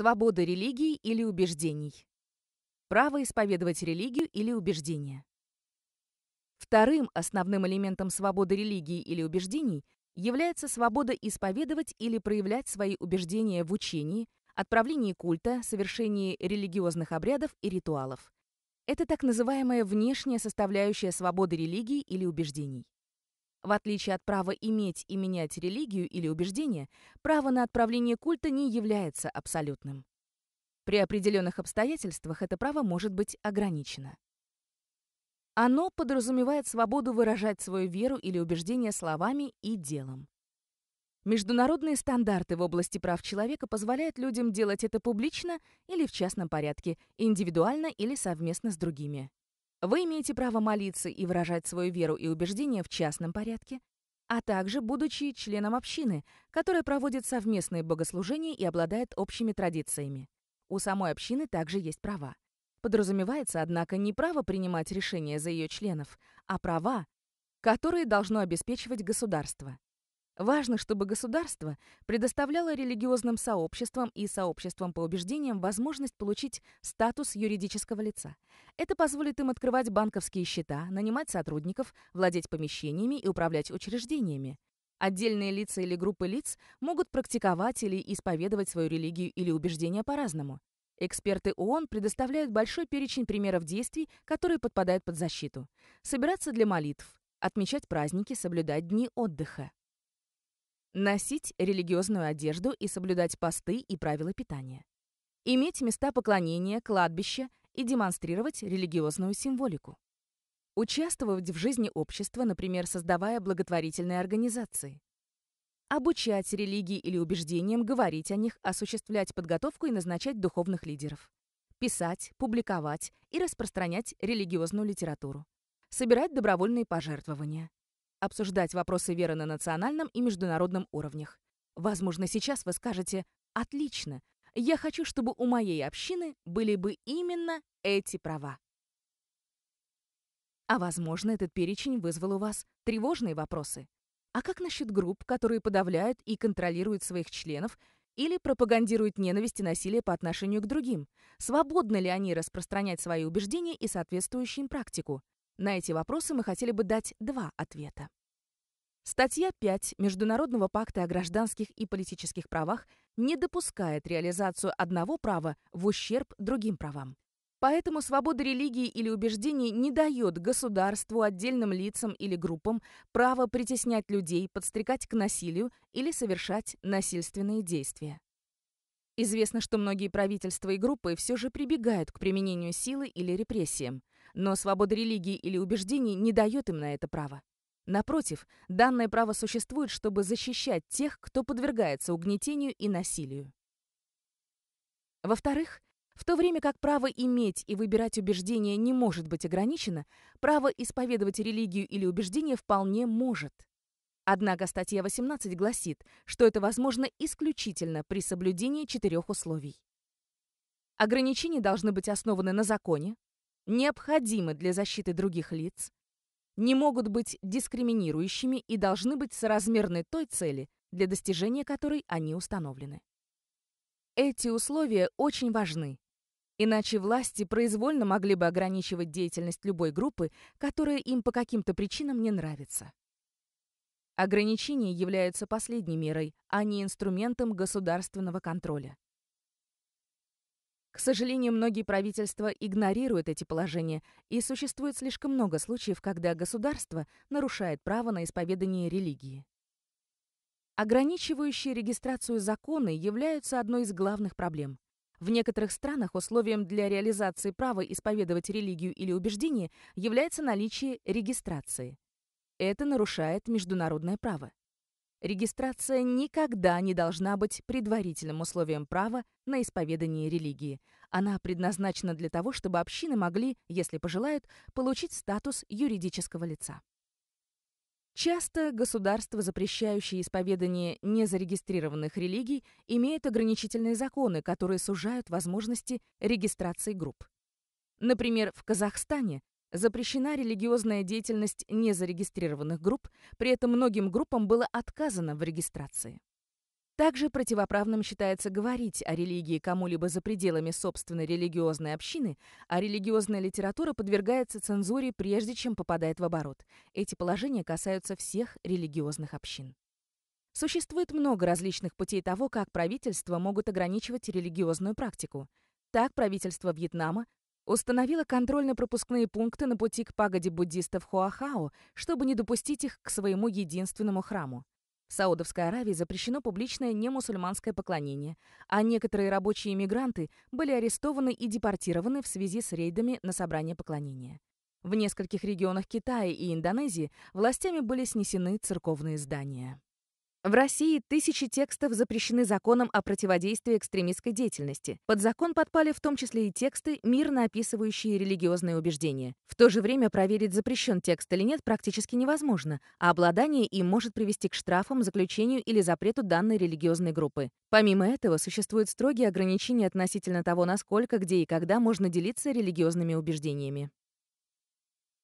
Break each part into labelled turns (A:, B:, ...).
A: Свобода религии или убеждений. Право исповедовать религию или убеждения. Вторым основным элементом свободы религии или убеждений является свобода исповедовать или проявлять свои убеждения в учении, отправлении культа, совершении религиозных обрядов и ритуалов. Это так называемая внешняя составляющая свободы религии или убеждений. В отличие от права иметь и менять религию или убеждение, право на отправление культа не является абсолютным. При определенных обстоятельствах это право может быть ограничено. Оно подразумевает свободу выражать свою веру или убеждение словами и делом. Международные стандарты в области прав человека позволяют людям делать это публично или в частном порядке, индивидуально или совместно с другими. Вы имеете право молиться и выражать свою веру и убеждения в частном порядке, а также будучи членом общины, которая проводит совместные богослужения и обладает общими традициями. У самой общины также есть права. Подразумевается, однако, не право принимать решения за ее членов, а права, которые должно обеспечивать государство. Важно, чтобы государство предоставляло религиозным сообществам и сообществам по убеждениям возможность получить статус юридического лица. Это позволит им открывать банковские счета, нанимать сотрудников, владеть помещениями и управлять учреждениями. Отдельные лица или группы лиц могут практиковать или исповедовать свою религию или убеждения по-разному. Эксперты ООН предоставляют большой перечень примеров действий, которые подпадают под защиту. Собираться для молитв, отмечать праздники, соблюдать дни отдыха. Носить религиозную одежду и соблюдать посты и правила питания. Иметь места поклонения, кладбища и демонстрировать религиозную символику. Участвовать в жизни общества, например, создавая благотворительные организации. Обучать религии или убеждениям, говорить о них, осуществлять подготовку и назначать духовных лидеров. Писать, публиковать и распространять религиозную литературу. Собирать добровольные пожертвования обсуждать вопросы веры на национальном и международном уровнях. Возможно, сейчас вы скажете «Отлично! Я хочу, чтобы у моей общины были бы именно эти права». А возможно, этот перечень вызвал у вас тревожные вопросы. А как насчет групп, которые подавляют и контролируют своих членов или пропагандируют ненависть и насилие по отношению к другим? Свободны ли они распространять свои убеждения и соответствующую им практику? На эти вопросы мы хотели бы дать два ответа. Статья 5 Международного пакта о гражданских и политических правах не допускает реализацию одного права в ущерб другим правам. Поэтому свобода религии или убеждений не дает государству, отдельным лицам или группам право притеснять людей, подстрекать к насилию или совершать насильственные действия. Известно, что многие правительства и группы все же прибегают к применению силы или репрессиям. Но свобода религии или убеждений не дает им на это право. Напротив, данное право существует, чтобы защищать тех, кто подвергается угнетению и насилию. Во-вторых, в то время как право иметь и выбирать убеждения не может быть ограничено, право исповедовать религию или убеждение вполне может. Однако статья 18 гласит, что это возможно исключительно при соблюдении четырех условий. Ограничения должны быть основаны на законе, необходимы для защиты других лиц, не могут быть дискриминирующими и должны быть соразмерны той цели, для достижения которой они установлены. Эти условия очень важны, иначе власти произвольно могли бы ограничивать деятельность любой группы, которая им по каким-то причинам не нравится. Ограничения являются последней мерой, а не инструментом государственного контроля. К сожалению, многие правительства игнорируют эти положения, и существует слишком много случаев, когда государство нарушает право на исповедание религии. Ограничивающие регистрацию законы являются одной из главных проблем. В некоторых странах условием для реализации права исповедовать религию или убеждение является наличие регистрации. Это нарушает международное право. Регистрация никогда не должна быть предварительным условием права на исповедание религии. Она предназначена для того, чтобы общины могли, если пожелают, получить статус юридического лица. Часто государства, запрещающие исповедание незарегистрированных религий, имеют ограничительные законы, которые сужают возможности регистрации групп. Например, в Казахстане Запрещена религиозная деятельность незарегистрированных групп, при этом многим группам было отказано в регистрации. Также противоправным считается говорить о религии кому-либо за пределами собственной религиозной общины, а религиозная литература подвергается цензуре, прежде чем попадает в оборот. Эти положения касаются всех религиозных общин. Существует много различных путей того, как правительства могут ограничивать религиозную практику. Так правительство Вьетнама установила контрольно-пропускные пункты на пути к пагоде буддистов Хуахао, чтобы не допустить их к своему единственному храму. В Саудовской Аравии запрещено публичное немусульманское поклонение, а некоторые рабочие иммигранты были арестованы и депортированы в связи с рейдами на собрание поклонения. В нескольких регионах Китая и Индонезии властями были снесены церковные здания. В России тысячи текстов запрещены законом о противодействии экстремистской деятельности. Под закон подпали в том числе и тексты, мирно описывающие религиозные убеждения. В то же время проверить, запрещен текст или нет, практически невозможно, а обладание им может привести к штрафам, заключению или запрету данной религиозной группы. Помимо этого, существуют строгие ограничения относительно того, насколько, где и когда можно делиться религиозными убеждениями.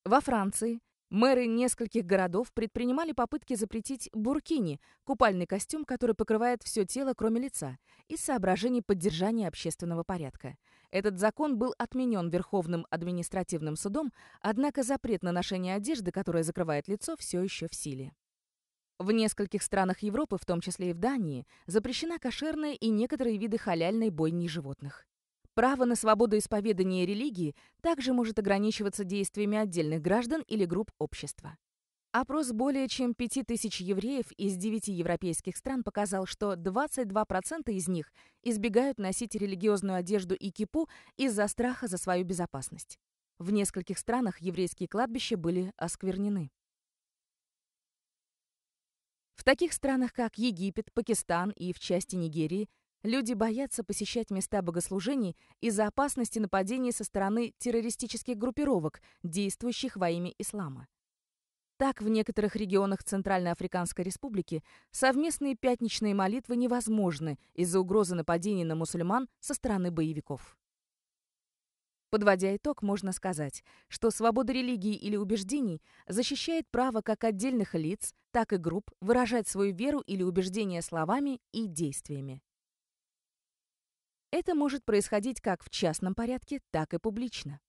A: Во Франции Мэры нескольких городов предпринимали попытки запретить буркини – купальный костюм, который покрывает все тело, кроме лица, из соображений поддержания общественного порядка. Этот закон был отменен Верховным административным судом, однако запрет на ношение одежды, которая закрывает лицо, все еще в силе. В нескольких странах Европы, в том числе и в Дании, запрещена кошерная и некоторые виды халяльной бойни животных. Право на свободу исповедания религии также может ограничиваться действиями отдельных граждан или групп общества. Опрос более чем 5000 евреев из 9 европейских стран показал, что 22% из них избегают носить религиозную одежду и кипу из-за страха за свою безопасность. В нескольких странах еврейские кладбища были осквернены. В таких странах, как Египет, Пакистан и в части Нигерии – Люди боятся посещать места богослужений из-за опасности нападений со стороны террористических группировок, действующих во имя ислама. Так, в некоторых регионах Центральноафриканской Республики совместные пятничные молитвы невозможны из-за угрозы нападений на мусульман со стороны боевиков. Подводя итог, можно сказать, что свобода религии или убеждений защищает право как отдельных лиц, так и групп выражать свою веру или убеждения словами и действиями. Это может происходить как в частном порядке, так и публично.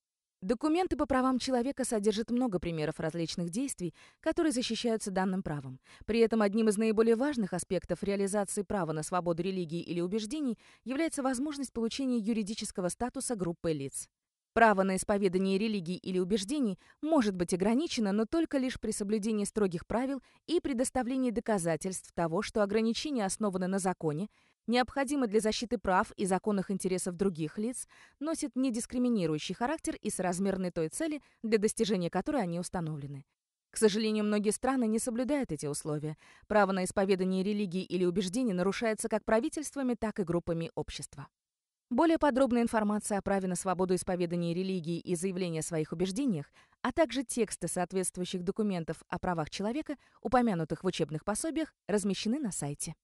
A: Документы по правам человека содержат много примеров различных действий, которые защищаются данным правом. При этом одним из наиболее важных аспектов реализации права на свободу религии или убеждений является возможность получения юридического статуса группы лиц. Право на исповедание религии или убеждений может быть ограничено, но только лишь при соблюдении строгих правил и предоставлении доказательств того, что ограничение основано на законе, Необходимы для защиты прав и законных интересов других лиц, носит недискриминирующий характер и соразмерны той цели, для достижения которой они установлены. К сожалению, многие страны не соблюдают эти условия. Право на исповедание религии или убеждений нарушается как правительствами, так и группами общества. Более подробная информация о праве на свободу исповедания религии и заявления о своих убеждениях, а также тексты соответствующих документов о правах человека, упомянутых в учебных пособиях, размещены на сайте.